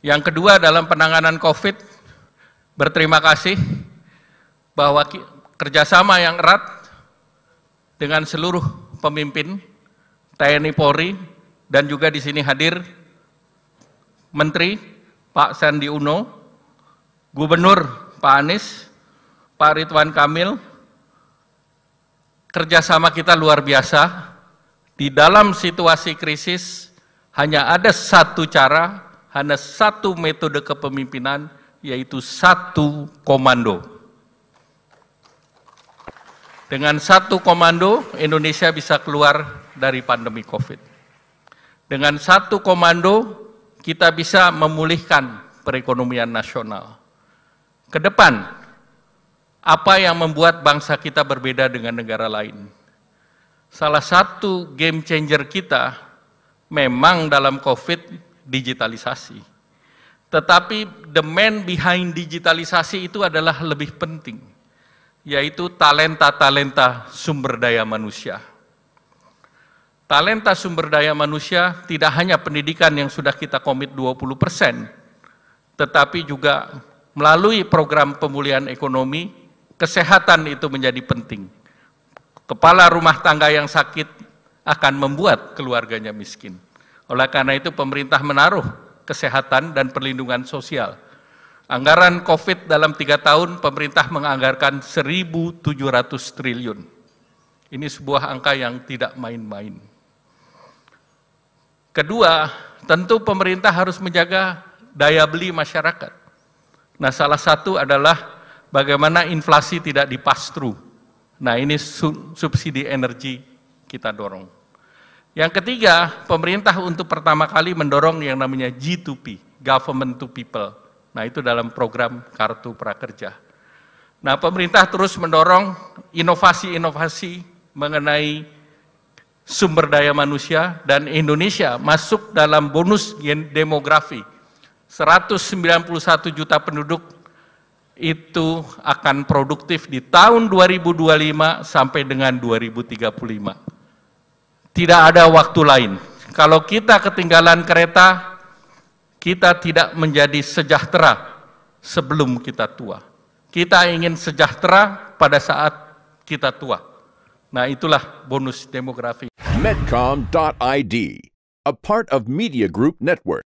Yang kedua dalam penanganan COVID, berterima kasih bahwa kerjasama yang erat dengan seluruh pemimpin TNI Polri dan juga di sini hadir Menteri Pak Sandi Uno, Gubernur Pak Anies, Pak Ridwan Kamil, kerjasama kita luar biasa. Di dalam situasi krisis hanya ada satu cara hanya satu metode kepemimpinan, yaitu satu komando. Dengan satu komando, Indonesia bisa keluar dari pandemi COVID. Dengan satu komando, kita bisa memulihkan perekonomian nasional. Ke depan, apa yang membuat bangsa kita berbeda dengan negara lain? Salah satu game changer kita memang dalam COVID digitalisasi. Tetapi the man behind digitalisasi itu adalah lebih penting, yaitu talenta-talenta sumber daya manusia. Talenta sumber daya manusia tidak hanya pendidikan yang sudah kita komit 20 tetapi juga melalui program pemulihan ekonomi, kesehatan itu menjadi penting. Kepala rumah tangga yang sakit akan membuat keluarganya miskin. Oleh karena itu pemerintah menaruh kesehatan dan perlindungan sosial. Anggaran COVID dalam tiga tahun pemerintah menganggarkan 1.700 triliun. Ini sebuah angka yang tidak main-main. Kedua, tentu pemerintah harus menjaga daya beli masyarakat. Nah, salah satu adalah bagaimana inflasi tidak dipastru. Nah, ini subsidi energi kita dorong. Yang ketiga, pemerintah untuk pertama kali mendorong yang namanya G2P, Government to People. Nah, itu dalam program Kartu Prakerja. Nah, pemerintah terus mendorong inovasi-inovasi mengenai sumber daya manusia dan Indonesia masuk dalam bonus demografi. 191 juta penduduk itu akan produktif di tahun 2025 sampai dengan 2035. Tidak ada waktu lain. Kalau kita ketinggalan kereta, kita tidak menjadi sejahtera sebelum kita tua. Kita ingin sejahtera pada saat kita tua. Nah, itulah bonus demografi. Medcom.id, a part of Media Group Network.